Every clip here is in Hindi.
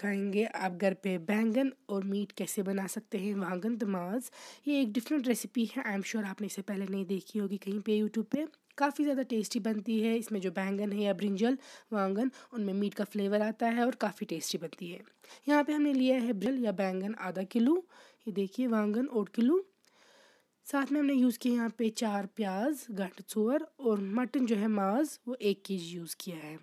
सिखाएंगे आप घर पे बैंगन और मीट कैसे बना सकते हैं वांगन दमाज ये एक डिफरेंट रेसिपी है आई एम श्योर आपने इसे पहले नहीं देखी होगी कहीं पे यूट्यूब पे काफ़ी ज़्यादा टेस्टी बनती है इसमें जो बैंगन है या ब्रिंजल वांगन उनमें मीट का फ्लेवर आता है और काफ़ी टेस्टी बनती है यहाँ पे हमने लिया है ब्रिल या बैंगन आधा किलो ये देखिए वांगन और किलो साथ में हमने यूज़ किया यहाँ पे चार प्याज गांठ चोर और मटन जो है माज वो एक के जी यूज़ किया है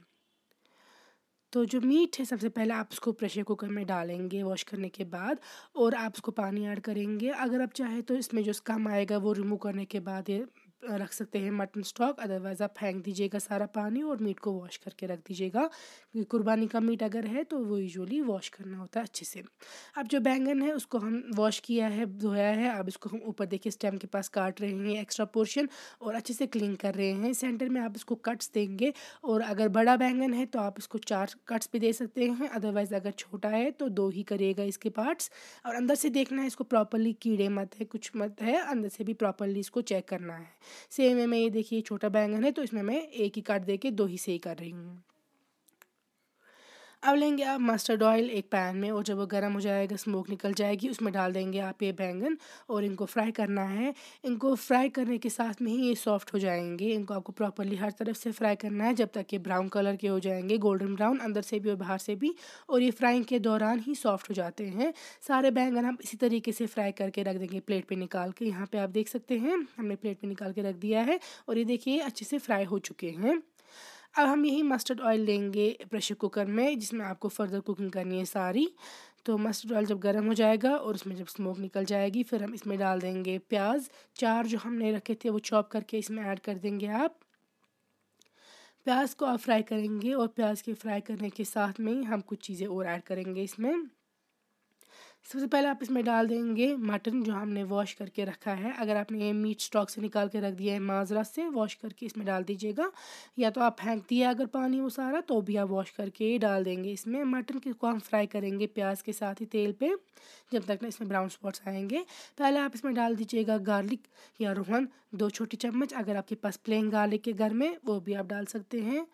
तो जो मीट है सबसे पहले आप उसको प्रेशर कुकर में डालेंगे वॉश करने के बाद और आप उसको पानी ऐड करेंगे अगर आप चाहे तो इसमें जो स्कम आएगा वो रिमूव करने के बाद ये रख सकते हैं मटन स्टॉक अदरवाइज़ आप फेंक दीजिएगा सारा पानी और मीट को वॉश करके रख दीजिएगा कुर्बानी का मीट अगर है तो वो यूजुअली वॉश करना होता है अच्छे से अब जो बैंगन है उसको हम वॉश किया है धोया है अब इसको हम ऊपर देखिए स्टेम के पास काट रहे हैं एक्स्ट्रा पोर्शन और अच्छे से क्लीन कर रहे हैं सेंटर में आप इसको कट्स देंगे और अगर बड़ा बैंगन है तो आप इसको चार कट्स भी दे सकते हैं अदरवाइज़ अगर छोटा है तो दो ही करिएगा इसके पार्ट्स और अंदर से देखना है इसको प्रॉपरली कीड़े मत है कुछ मत है अंदर से भी प्रॉपरली इसको चेक करना है सेम में मैं ये देखिए छोटा बैंगन है तो इसमें मैं एक ही काट दे के दो से ही कर रही हूँ अब लेंगे आप मस्टर्ड ऑयल एक पैन में और जब वो गर्म हो जाएगा स्मोक निकल जाएगी उसमें डाल देंगे आप ये बैंगन और इनको फ्राई करना है इनको फ्राई करने के साथ में ही ये सॉफ्ट हो जाएंगे इनको आपको प्रॉपरली हर तरफ से फ्राई करना है जब तक ये ब्राउन कलर के हो जाएंगे गोल्डन ब्राउन अंदर से भी और बाहर से भी और ये फ्राइंग के दौरान ही सॉफ्ट हो जाते हैं सारे बैंगन हम इसी तरीके से फ्राई करके रख देंगे प्लेट पर निकाल के यहाँ पर आप देख सकते हैं हमने प्लेट पर निकाल के रख दिया है और ये देखिए अच्छे से फ्राई हो चुके हैं अब हम यही मस्टर्ड ऑयल लेंगे प्रेशर कुकर में जिसमें आपको फर्दर कुकिंग करनी है सारी तो मस्टर्ड ऑयल जब गर्म हो जाएगा और उसमें जब स्मोक निकल जाएगी फिर हम इसमें डाल देंगे प्याज चार जो हमने रखे थे वो चॉप करके इसमें ऐड कर देंगे आप प्याज को आप फ्राई करेंगे और प्याज के फ्राई करने के साथ में ही हम कुछ चीज़ें और ऐड करेंगे इसमें सबसे पहले आप इसमें डाल देंगे मटन जो हमने वॉश करके रखा है अगर आपने ये मीट स्टॉक से निकाल के रख दिया है माजरा से वॉश करके इसमें डाल दीजिएगा या तो आप फेंक दिया अगर पानी वो सारा तो भी आप वॉश करके डाल देंगे इसमें मटन को हम फ्राई करेंगे प्याज के साथ ही तेल पे जब तक ना इसमें ब्राउन स्पॉट्स आएंगे पहले आप इसमें डाल दीजिएगा गार्लिक या रोहन दो छोटी चम्मच अगर आपके पास प्लेन गार्लिक के घर में वो भी आप डाल सकते हैं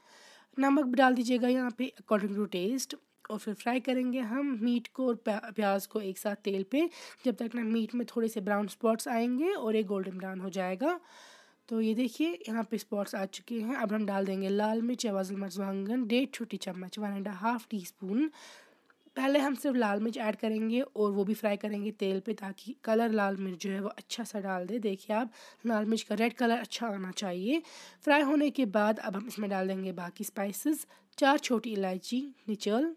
नमक भी डाल दीजिएगा यहाँ पे अकॉर्डिंग टू टेस्ट और फिर फ्राई करेंगे हम मीट को और प्याज को एक साथ तेल पे जब तक ना मीट में थोड़े से ब्राउन स्पॉट्स आएंगे और एक गोल्डन ब्राउन हो जाएगा तो ये देखिए यहाँ पे स्पॉट्स आ चुके हैं अब हम डाल देंगे लाल मिर्च या वजल मिर्च वांगन डेढ़ छोटी चम्मच one and half teaspoon पहले हम सिर्फ लाल मिर्च ऐड करेंगे और वो भी फ्राई करेंगे तेल पे ताकि कलर लाल मिर्च जो है वो अच्छा सा डाल दे देखिए आप लाल मिर्च का रेड कलर अच्छा आना चाहिए फ्राई होने के बाद अब हम इसमें डाल देंगे बाकी स्पाइसेस चार छोटी इलायची निचल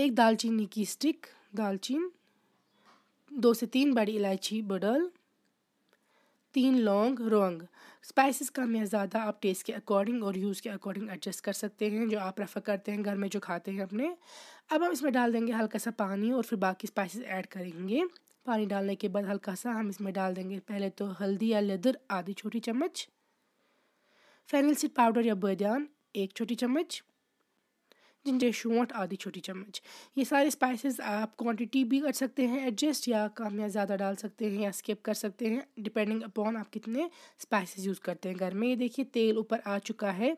एक दालचीनी की स्टिक दालचीन दो से तीन बड़ी इलायची बडल तीन लौंग रोंग स्पाइसेस कम या ज़्यादा आप टेस्ट के अकॉर्डिंग और यूज़ के अकॉर्डिंग एडजस्ट कर सकते हैं जो आप प्रेफर करते हैं घर में जो खाते हैं अपने अब हम इसमें डाल देंगे हल्का सा पानी और फिर बाकी स्पाइसेस ऐड करेंगे पानी डालने के बाद हल्का सा हम इसमें डाल देंगे पहले तो हल्दी या लेदर आधी छोटी चम्मच फेनिल सीड पाउडर या बदान एक छोटी चम्मच जिंजर शौंठ आधी छोटी चम्मच ये सारे स्पाइसेस आप क्वांटिटी भी कर सकते हैं एडजस्ट या कम या ज़्यादा डाल सकते हैं या स्किप कर सकते हैं डिपेंडिंग अपॉन आप कितने स्पाइसेस यूज़ करते हैं घर में ये देखिए तेल ऊपर आ चुका है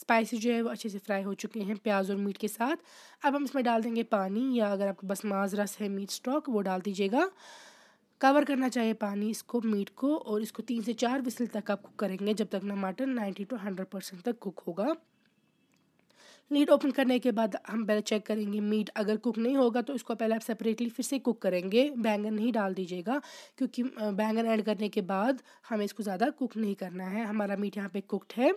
स्पाइसेस जो है वो अच्छे से फ्राई हो चुके हैं प्याज और मीट के साथ अब हम इसमें डाल देंगे पानी या अगर आपके पास माज रस है मीट स्टॉक वो डाल दीजिएगा कवर करना चाहिए पानी इसको मीट को और इसको तीन से चार विसल तक आप कुक करेंगे जब तक ना mutton ninety to hundred percent तक कुक होगा लीड ओपन करने के बाद हम पहले चेक करेंगे मीट अगर कुक नहीं होगा तो इसको पहले आप सेपरेटली फिर से कुक करेंगे बैंगन नहीं डाल दीजिएगा क्योंकि बैंगन ऐड करने के बाद हमें इसको ज़्यादा कुक नहीं करना है हमारा मीट यहाँ पे कुकड है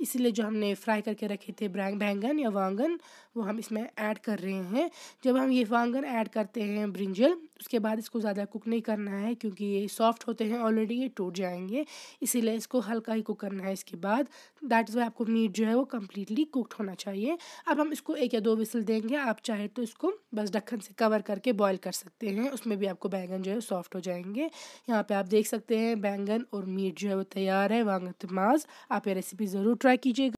इसीलिए जो हमने फ्राई करके रखे थे बैंगन या वांगन वो हम इसमें ऐड कर रहे हैं जब हम ये वांगन ऐड करते हैं ब्रिंजल उसके बाद इसको ज़्यादा कुक नहीं करना है क्योंकि ये सॉफ्ट होते हैं ऑलरेडी ये टूट जाएंगे इसीलिए इसको हल्का ही कुक करना है इसके बाद दैट इज़ वाई आपको मीट जो है वो कम्प्लीटली कुकड होना चाहिए अब हम इसको एक या दो विसल देंगे आप चाहे तो इसको बस ढक्कन से कवर करके बॉयल कर सकते हैं उसमें भी आपको बैंगन जो है सॉफ्ट हो जाएंगे यहाँ पर आप देख सकते हैं बैंगन और मीट जो है वो तैयार है वांगन माज आप ये रेसिपी ज़रूर ट्राई कीजिएगा